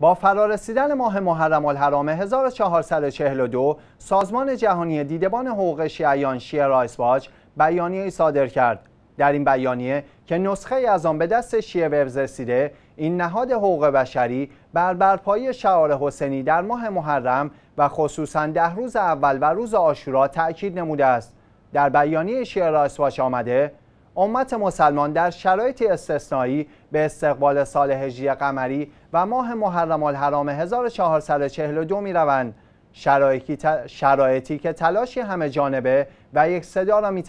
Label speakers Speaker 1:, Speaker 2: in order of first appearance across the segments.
Speaker 1: با فرارسیدن ماه محرم الحرام 1442 سازمان جهانی دیدبان حقوق شیعیان شیعه رایسواج بیانیه صادر کرد در این بیانیه که نسخه از آن به دست شیعه وبز رسیده این نهاد حقوق بشری بر برپایی شعار حسینی در ماه محرم و خصوصا ده روز اول و روز آشورا تأکید نموده است در بیانیه شیعه رایسواج آمده امت مسلمان در شرایط استثنایی به استقبال سال هجری قمری و ماه محرم الحرام 1442 می روند. شرایطی که تلاش همه جانبه و یک صدا را می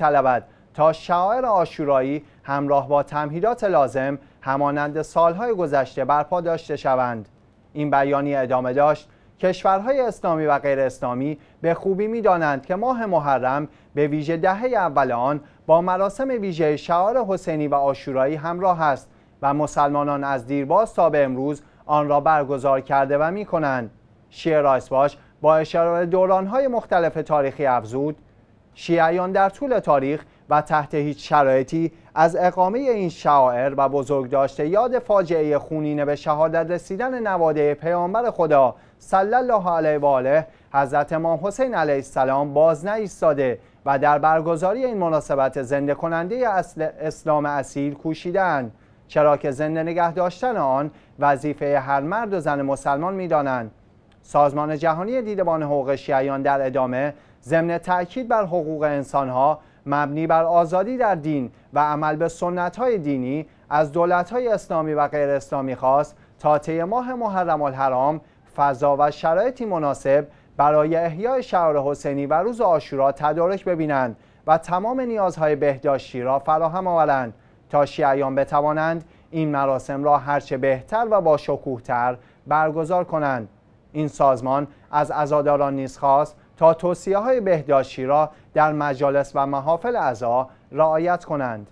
Speaker 1: تا شاعر آشورایی همراه با تمهیدات لازم همانند سالهای گذشته برپا داشته شوند. این بیانیه ادامه داشت کشورهای اسلامی و غیر اسلامی به خوبی میدانند که ماه محرم به ویژه دهه اول آن با مراسم ویژه شعار حسینی و آشورایی همراه است و مسلمانان از دیرباز تا به امروز آن را برگزار کرده و می کنند. شیعه باش با اشاره به دورانهای مختلف تاریخی افزود شیعیان در طول تاریخ و تحت هیچ شرایطی از اقامه این شعائر و بزرگداشت یاد فاجعه خونینه به شهادت رسیدن نواده پیامبر خدا صلی الله علیه و آله حضرت امام حسین علیه السلام باز نایستاده و در برگزاری این مناسبت زنده کننده اصل اسلام اصیل کوشیدن چرا که زنده نگه داشتن آن وظیفه هر مرد و زن مسلمان میدانند سازمان جهانی دیدبان حقوق شیعیان در ادامه ضمن تاکید بر حقوق انسانها مبنی بر آزادی در دین و عمل به سنت های دینی از دولت های اسلامی و غیر اسلامی خواست تا طی ماه محرم الحرام فضا و شرایطی مناسب برای احیای شهر حسینی و روز آشورا تدارک ببینند و تمام نیازهای بهداشتی را فراهم آورند تا شیعیان بتوانند این مراسم را هرچه بهتر و با تر برگزار کنند این سازمان از عزاداران نیز خواست تا توصیه های بهداشتی را در مجالس و محافل عزا رعایت کنند